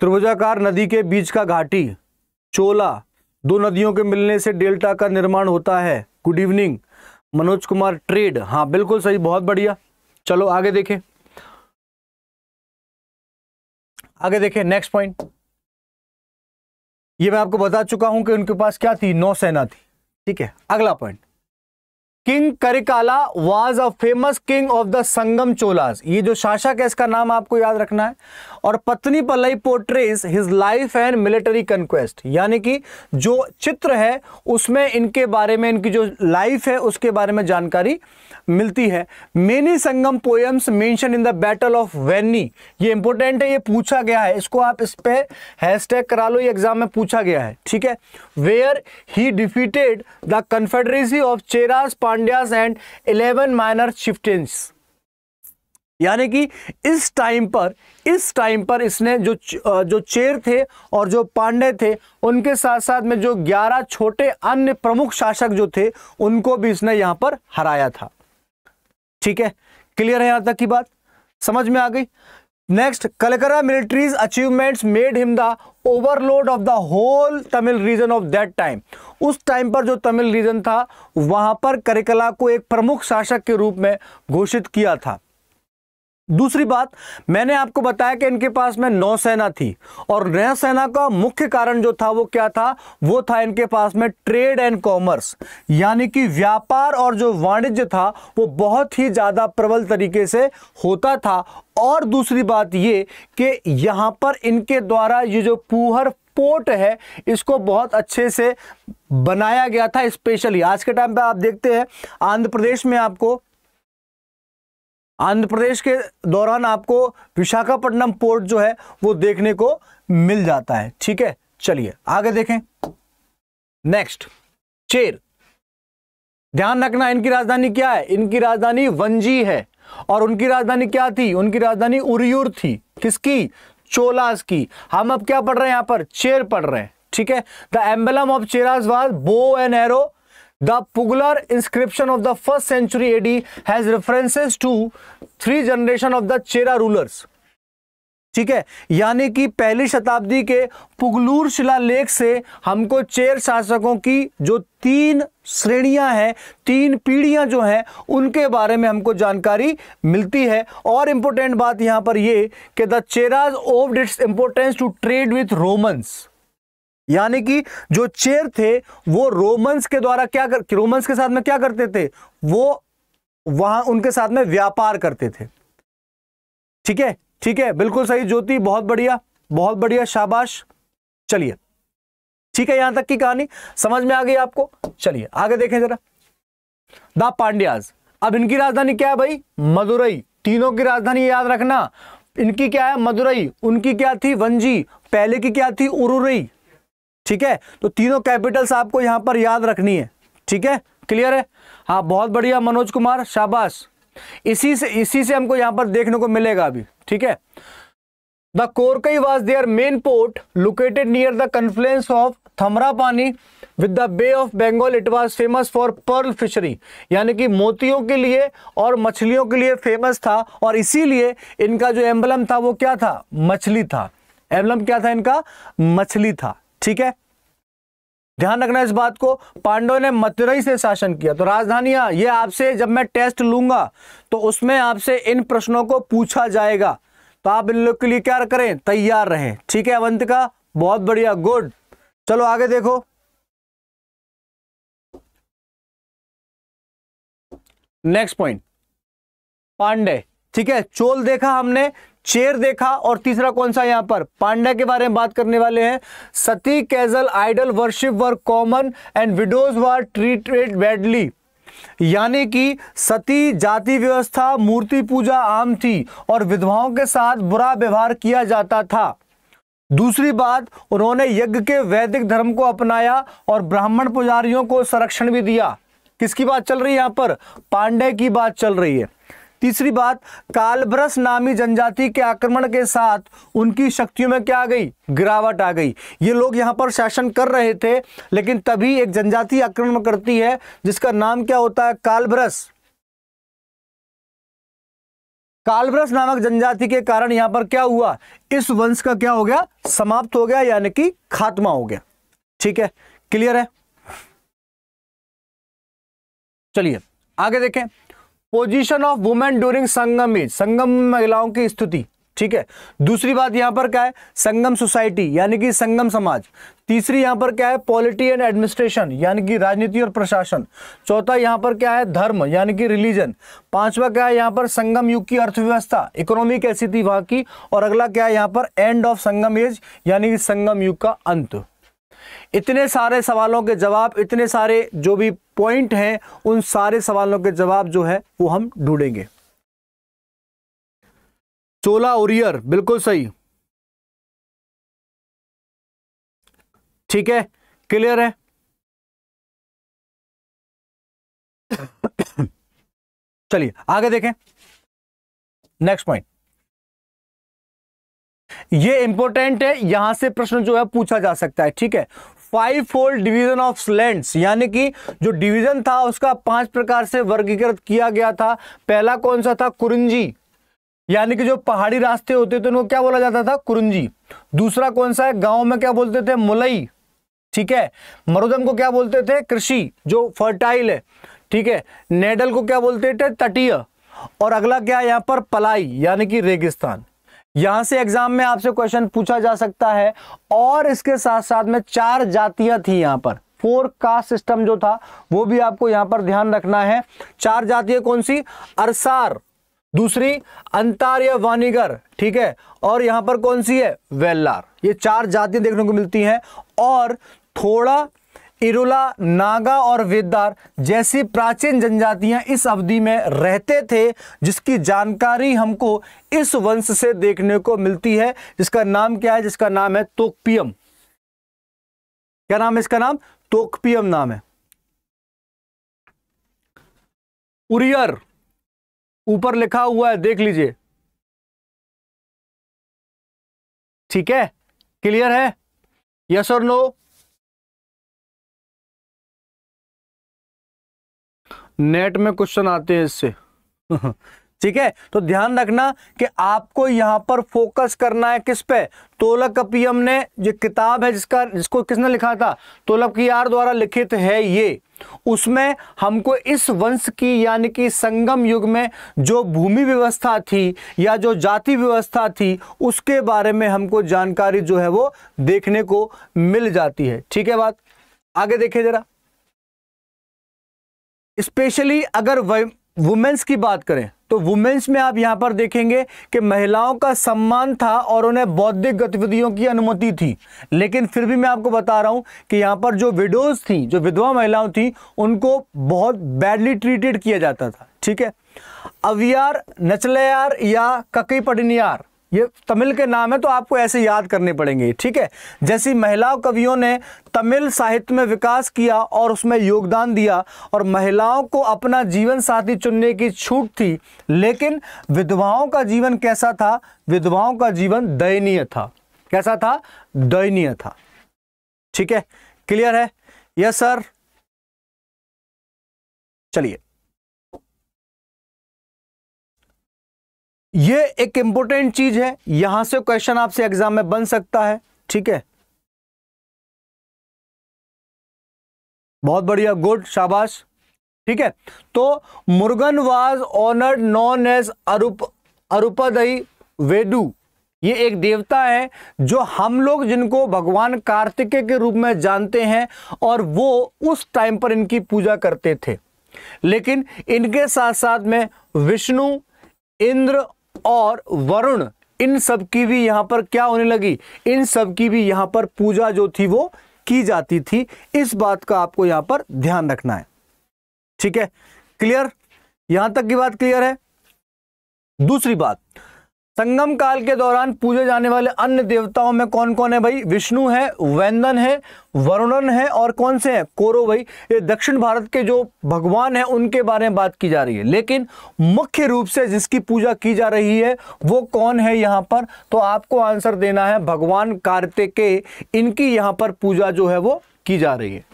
त्रिभुजाकार नदी के बीच का घाटी चोला दो नदियों के मिलने से डेल्टा का निर्माण होता है गुड इवनिंग मनोज कुमार ट्रेड हाँ बिल्कुल सही बहुत बढ़िया चलो आगे देखें आगे देखें नेक्स्ट पॉइंट ये मैं आपको बता चुका हूं कि उनके पास क्या थी नौसेना थी ठीक है अगला point king Karikala was a famous king of the Sangam Cholas ये जो शासक है इसका नाम आपको याद रखना है और Pattinappalai portrays his life and military conquest यानी कि जो चित्र है उसमें इनके बारे में इनकी जो लाइफ है उसके बारे में जानकारी मिलती है many Sangam poems mention in the battle of Venni ये इंपॉर्टेंट है ये पूछा गया है इसको आप इस पर हैशटैग करा लो ये एग्जाम में पूछा गया है ठीक है where he defeated the confederacy of Cheras Pandyas and eleven minor chieftains यानी कि इस टाइम पर इस टाइम पर इसने जो जो चेर थे और जो पांडे थे उनके साथ साथ में जो ग्यारह छोटे अन्य प्रमुख शासक जो थे उनको भी इसने यहां पर हराया था ठीक है क्लियर है यहां तक की बात समझ में आ गई next Karikala militaries achievements made him the overlord of the whole Tamil region of that time उस टाइम पर जो तमिल रीजन था वहां पर करिकला को एक प्रमुख शासक के रूप में घोषित किया था दूसरी बात मैंने आपको बताया कि इनके पास में नौसेना थी और नौसेना का मुख्य कारण जो था वो क्या था वो था इनके पास में ट्रेड एंड कॉमर्स यानी कि व्यापार और जो वाणिज्य था वो बहुत ही ज़्यादा प्रबल तरीके से होता था और दूसरी बात ये कि यहां पर इनके द्वारा ये जो पूहर पोर्ट है इसको बहुत अच्छे से बनाया गया था स्पेशली आज के टाइम पे आप देखते हैं आंध्र प्रदेश में आपको आंध्र प्रदेश के दौरान आपको विशाखापट्टनम पोर्ट जो है वो देखने को मिल जाता है ठीक है चलिए आगे देखें नेक्स्ट चेर ध्यान रखना इनकी राजधानी क्या है इनकी राजधानी वंजी है और उनकी राजधानी क्या थी उनकी राजधानी उरियूर थी किसकी चोलास की हम अब क्या पढ़ रहे हैं यहां पर चेर पढ़ रहे हैं ठीक है the emblem of Cheras was bow and arrow the Pugalur inscription of the first century AD has references to three generation of the Chera rulers ठीक है यानी कि पहली शताब्दी के पुगलूर शिलालेख से हमको चेर शासकों की जो तीन श्रेणियां हैं तीन पीढ़ियां जो हैं उनके बारे में हमको जानकारी मिलती है और इंपॉर्टेंट बात यहां पर ये कि the Cheras owed its importance to trade with Romans यानी कि जो चेयर थे वो रोमन्स के द्वारा क्या कर रोमन्स के साथ में क्या करते थे वो वहां उनके साथ में व्यापार करते थे ठीक है ठीक है बिल्कुल सही ज्योति बहुत बढ़िया बहुत बढ़िया शाबाश चलिए ठीक है यहां तक की कहानी समझ में आ गई आपको चलिए आगे देखें जरा द पांड्याज अब इनकी राजधानी क्या है भाई मदुरई तीनों की राजधानी याद रखना इनकी क्या है मदुरई उनकी क्या थी वंजी पहले की क्या थी उरुरई ठीक है तो तीनों कैपिटल्स आपको यहां पर याद रखनी है ठीक है क्लियर है हाँ बहुत बढ़िया मनोज कुमार शाबाश इसी से इसी से हमको यहां पर देखने को मिलेगा अभी ठीक है the Korkai was their main port located near the confluence of Thamirabarani with the bay of Bengal it was famous for pearl fishery यानी कि मोतियों के लिए और मछलियों के लिए फेमस था और इसीलिए इनका जो एम्बलम था वो क्या था मछली था एम्बलम क्या था इनका मछली था ठीक है ध्यान रखना इस बात को पांडव ने मथुरई से शासन किया तो राजधानियां ये आपसे जब मैं टेस्ट लूंगा तो उसमें आपसे इन प्रश्नों को पूछा जाएगा तो आप इन लोग के लिए क्या करें तैयार रहें ठीक है अवंत का बहुत बढ़िया गुड चलो आगे देखो नेक्स्ट पॉइंट पांडे ठीक है चोल देखा हमने चेर देखा और तीसरा कौन सा यहां पर पांड्या के बारे में बात करने वाले हैं sati casual idol worship were common and widows were treated badly यानी कि सती जाति व्यवस्था मूर्ति पूजा आम थी और विधवाओं के साथ बुरा व्यवहार किया जाता था दूसरी बात उन्होंने यज्ञ के वैदिक धर्म को अपनाया और ब्राह्मण पुजारियों को संरक्षण भी दिया किसकी बात चल रही है यहाँ पर पांडे की बात चल रही है तीसरी बात कालभ्रस नामी जनजाति के आक्रमण के साथ उनकी शक्तियों में क्या आ गई गिरावट आ गई ये लोग यहाँ पर शासन कर रहे थे लेकिन तभी एक जनजाति आक्रमण करती है जिसका नाम क्या होता है कालभ्रस कालब्रस नामक जनजाति के कारण यहां पर क्या हुआ इस वंश का क्या हो गया समाप्त हो गया यानी कि खात्मा हो गया ठीक है क्लियर है चलिए आगे देखें position of women during Sangam age Sangam महिलाओं की स्थिति ठीक है दूसरी बात यहां पर क्या है संगम सोसाइटी यानी कि संगम समाज तीसरी यहां पर क्या है पॉलिटी एंड एडमिनिस्ट्रेशन यानी कि राजनीति और प्रशासन चौथा यहां पर क्या है धर्म यानी कि रिलीजन पांचवा क्या है यहां पर संगम युग की अर्थव्यवस्था इकोनॉमी कैसी थी वहां की और अगला क्या है यहां पर एंड ऑफ संगम एज यानी कि संगम युग का अंत इतने सारे सवालों के जवाब इतने सारे जो भी पॉइंट हैं उन सारे सवालों के जवाब जो है वो हम ढूंढेंगे चोला ओरियर बिल्कुल सही ठीक है क्लियर है चलिए आगे देखें नेक्स्ट पॉइंट ये इंपॉर्टेंट है यहां से प्रश्न जो है पूछा जा सकता है ठीक है five fold division of land यानी कि जो डिवीजन था उसका पांच प्रकार से वर्गीकृत किया गया था पहला कौन सा था कुरुंजी यानी कि जो पहाड़ी रास्ते होते थे उनको क्या बोला जाता था कुरुंजी दूसरा कौन सा है गांव में क्या बोलते थे मुलई ठीक है मरुदम को क्या बोलते थे कृषि जो फर्टाइल है ठीक है नेडल को क्या बोलते थे तटीय और अगला क्या है यहाँ पर पलाई यानी कि रेगिस्तान यहां से एग्जाम में आपसे क्वेश्चन पूछा जा सकता है और इसके साथ साथ में चार जातियां थी यहां पर फोर कास्ट सिस्टम जो था वो भी आपको यहां पर ध्यान रखना है चार जातियां कौन सी अरसार दूसरी अंतार या वानीगर ठीक है और यहां पर कौन सी है वेल्लार ये चार जातियां देखने को मिलती हैं और थोड़ा इरोला नागा और वेदार जैसी प्राचीन जनजातियां इस अवधि में रहते थे जिसकी जानकारी हमको इस वंश से देखने को मिलती है जिसका नाम क्या है जिसका नाम है तोकपियम क्या नाम है इसका नाम तोकपियम नाम है उरियर ऊपर लिखा हुआ है देख लीजिए ठीक है क्लियर है यस और नो नेट में क्वेश्चन आते हैं इससे ठीक है तो ध्यान रखना कि आपको यहाँ पर फोकस करना है किस पे तोलक कपियम ने जो किताब है जिसका जिसको किसने लिखा था तोलक आर द्वारा लिखित है ये उसमें हमको इस वंश की यानी कि संगम युग में जो भूमि व्यवस्था थी या जो जाति व्यवस्था थी उसके बारे में हमको जानकारी जो है वो देखने को मिल जाती है ठीक है बात आगे देखिए जरा स्पेशली अगर वुमेंस की बात करें तो वुमेंस में आप यहाँ पर देखेंगे कि महिलाओं का सम्मान था और उन्हें बौद्धिक गतिविधियों की अनुमति थी लेकिन फिर भी मैं आपको बता रहा हूं कि यहाँ पर जो विडोज थी जो विधवा महिलाओं थी उनको बहुत बैडली ट्रीटेड किया जाता था ठीक है अवियार नचलेयार या ककी पडनियार ये तमिल के नाम है तो आपको ऐसे याद करने पड़ेंगे ठीक है जैसी महिलाओं कवियों ने तमिल साहित्य में विकास किया और उसमें योगदान दिया और महिलाओं को अपना जीवन साथी चुनने की छूट थी लेकिन विधवाओं का जीवन कैसा था विधवाओं का जीवन दयनीय था कैसा था दयनीय था ठीक है क्लियर है यस सर चलिए ये एक इंपॉर्टेंट चीज है यहां से क्वेश्चन आपसे एग्जाम में बन सकता है ठीक है बहुत बढ़िया गुड शाबाश ठीक है तो Murugan was honoured known as Arup Arupadai Veedu ये एक देवता है जो हम लोग जिनको भगवान कार्तिकेय के रूप में जानते हैं और वो उस टाइम पर इनकी पूजा करते थे लेकिन इनके साथ साथ में विष्णु इंद्र और वरुण इन सब की भी यहाँ पर क्या होने लगी इन सब की भी यहाँ पर पूजा जो थी वो की जाती थी इस बात का आपको यहाँ पर ध्यान रखना है ठीक है क्लियर यहां तक की बात क्लियर है दूसरी बात संगम काल के दौरान पूजे जाने वाले अन्य देवताओं में कौन कौन है भाई विष्णु है वैंदन है वरुणन है और कौन से हैं कोरो भाई ये दक्षिण भारत के जो भगवान हैं उनके बारे में बात की जा रही है लेकिन मुख्य रूप से जिसकी पूजा की जा रही है वो कौन है यहाँ पर तो आपको आंसर देना है भगवान के इनकी यहाँ पर पूजा जो है वो की जा रही है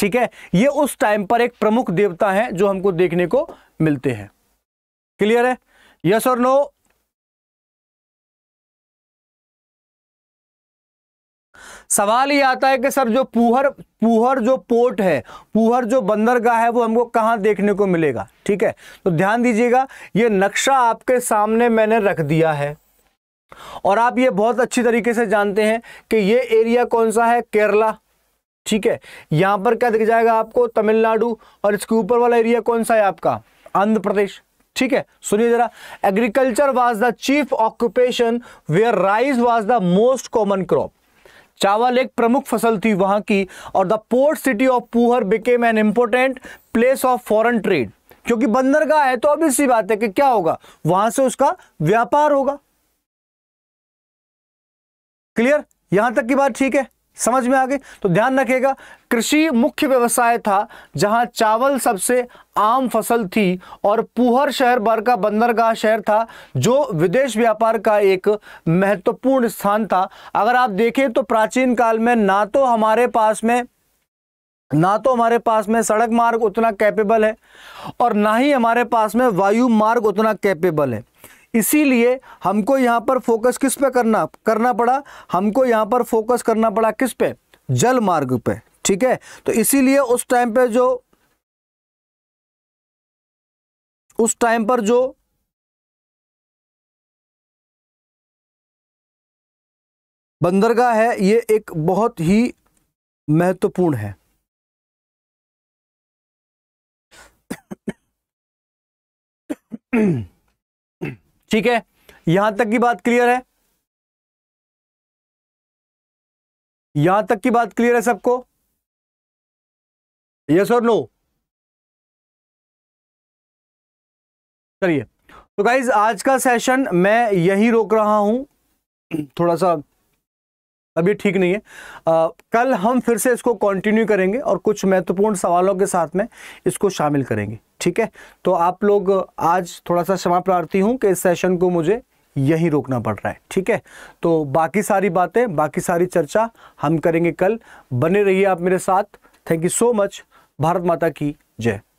ठीक है ये उस टाइम पर एक प्रमुख देवता है जो हमको देखने को मिलते हैं क्लियर है यस और नो सवाल ये आता है कि सर जो पूहर पूहर जो पोर्ट है पूहर जो बंदरगाह है वो हमको कहाँ देखने को मिलेगा ठीक है तो ध्यान दीजिएगा ये नक्शा आपके सामने मैंने रख दिया है और आप ये बहुत अच्छी तरीके से जानते हैं कि ये एरिया कौन सा है केरला ठीक है यहाँ पर क्या दिख जाएगा आपको तमिलनाडु और इसके ऊपर वाला एरिया कौन सा है आपका आंध्र प्रदेश ठीक है सुनिए जरा agriculture was the chief occupation where rice was the most common crop चावल एक प्रमुख फसल थी वहाँ की और the port city of Puhar became an important place of foreign trade क्योंकि बंदरगाह है तो अब इसी बात है कि क्या होगा वहां से उसका व्यापार होगा क्लियर यहां तक की बात ठीक है समझ में आ गए तो ध्यान रखिएगा कृषि मुख्य व्यवसाय था जहां चावल सबसे आम फसल थी और पुहर शहर का बंदरगाह शहर था जो विदेश व्यापार का एक महत्वपूर्ण स्थान था अगर आप देखें तो प्राचीन काल में ना तो हमारे पास में ना तो हमारे पास में सड़क मार्ग उतना कैपेबल है और ना ही हमारे पास में वायु मार्ग उतना कैपेबल है इसीलिए हमको यहाँ पर फोकस किस पे करना करना पड़ा हमको यहाँ पर फोकस करना पड़ा किस पे जल मार्ग पे ठीक है तो इसीलिए उस टाइम पे जो उस टाइम पर जो बंदरगाह है ये एक बहुत ही महत्वपूर्ण है ठीक है यहां तक की बात क्लियर है यहां तक की बात क्लियर है सबको यस और नो चलिए तो गाइज आज का सेशन मैं यही रोक रहा हूं थोड़ा सा अभी ठीक नहीं है आ, कल हम फिर से इसको कंटिन्यू करेंगे और कुछ महत्वपूर्ण सवालों के साथ में इसको शामिल करेंगे ठीक है तो आप लोग आज थोड़ा सा क्षमा प्रार्थी हूँ कि इस सेशन को मुझे यहीं रोकना पड़ रहा है ठीक है तो बाकी सारी बातें बाकी सारी चर्चा हम करेंगे कल बने रहिए आप मेरे साथ thank you so much Bharat Mata की जय